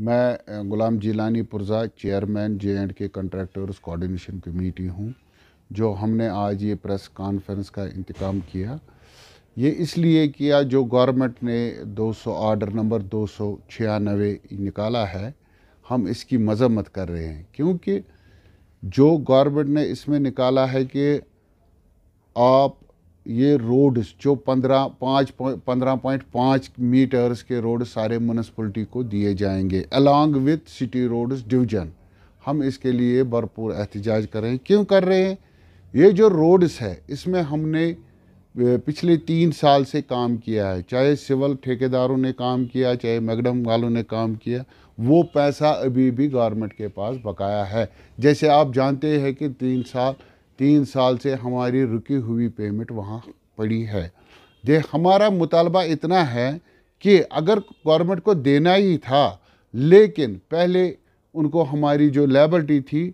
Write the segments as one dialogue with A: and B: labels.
A: मैं Ghulam Jilani Purza chairman J and K contractors coordination committee हूँ जो हमने आज ये प्रेस कॉन्फ्रेंस का इंतकाम किया ये इसलिए किया जो गवर्नमेंट ने 200 आर्डर नंबर दो निकाला है हम इसकी मजम्मत कर रहे हैं क्योंकि जो गवर्नमेंट ने इसमें निकाला है कि आप ये रोड्स जो पंद्रह पाँच पंद्रह पॉइंट पाँच मीटर्स के रोड सारे म्यूनसपलिटी को दिए जाएंगे along with city roads division हम इसके लिए भरपूर एहतजाज कर रहे हैं क्यों कर रहे हैं ये जो रोड्स है इसमें हमने पिछले तीन साल से काम किया है चाहे सिविल ठेकेदारों ने काम किया चाहे मैगडम वालों ने काम किया वो पैसा अभी भी गवर्नमेंट के पास बकाया है जैसे आप जानते हैं कि तीन साल तीन साल से हमारी रुकी हुई पेमेंट वहाँ पड़ी है दे हमारा मुतालबा इतना है कि अगर गवर्नमेंट को देना ही था लेकिन पहले उनको हमारी जो लेबर्टी थी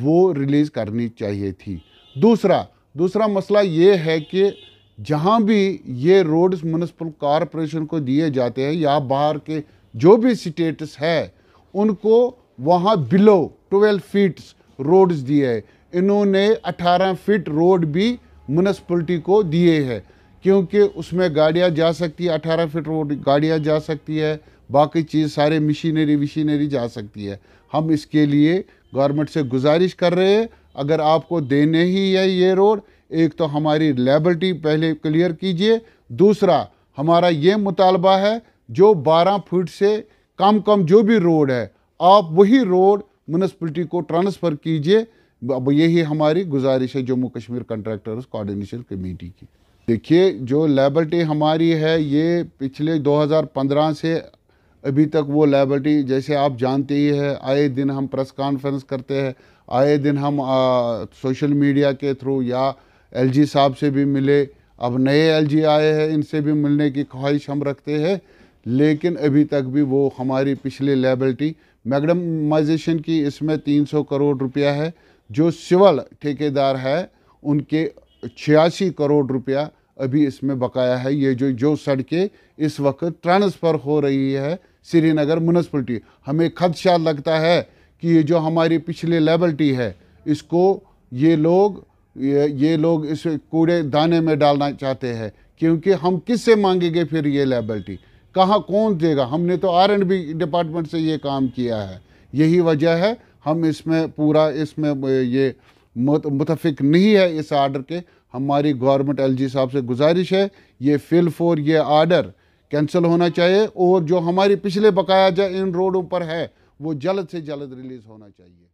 A: वो रिलीज़ करनी चाहिए थी दूसरा दूसरा मसला ये है कि जहाँ भी ये रोड्स म्यूनसिपल कॉरपोरेशन को दिए जाते हैं या बाहर के जो भी स्टेटस है उनको वहाँ बिलो 12 फीट्स रोड्स दिए इन्होंने 18 फीट रोड भी म्यूनसपलिटी को दिए हैं क्योंकि उसमें गाड़ियाँ जा सकती है अठारह फीट रोड गाड़ियाँ जा सकती है बाकी चीज़ सारे मशीनरी वशीनरी जा सकती है हम इसके लिए गवर्नमेंट से गुजारिश कर रहे हैं अगर आपको देने ही है ये रोड एक तो हमारी लेबलिटी पहले क्लियर कीजिए दूसरा हमारा ये मुतालबा है जो 12 फुट से कम कम जो भी रोड है आप वही रोड म्यूनसपलिटी को ट्रांसफ़र कीजिए अब यही हमारी गुजारिश है Jammu Kashmir contractors coordination committee की देखिए जो लेबल्टी हमारी है ये पिछले 2015 से अभी तक वो लेबल्टी जैसे आप जानते ही है आए दिन हम प्रेस कॉन्फ्रेंस करते हैं आए दिन हम आ, सोशल मीडिया के थ्रू या एलजी साहब से भी मिले अब नए एलजी आए हैं इनसे भी मिलने की ख्वाहिश हम रखते हैं लेकिन अभी तक भी वो हमारी पिछले लेबल्टी मैगडमाइजेशन की इसमें 300 करोड़ रुपया है जो सिवल ठेकेदार है उनके छियासी करोड़ रुपया अभी इसमें बकाया है ये जो जो सड़कें इस वक्त ट्रांसफ़र हो रही है श्रीनगर म्यूनसिपलिटी हमें खदशा लगता है कि ये जो हमारी पिछली लेबल्टी है इसको ये लोग ये, ये लोग इस कूड़े दाने में डालना चाहते हैं क्योंकि हम किससे मांगेंगे फिर ये लेबल्टी कहाँ कौन देगा हमने तो आर एंड बी डिपार्टमेंट से ये काम किया है यही वजह है हम इसमें पूरा इसमें ये मुतफिक नहीं है इस आर्डर के हमारी गवर्नमेंट एलजी साहब से गुजारिश है ये फिल फॉर ये आर्डर कैंसिल होना चाहिए और जो हमारी पिछले बकाया जा इन रोडों पर है वो जल्द से जल्द रिलीज़ होना चाहिए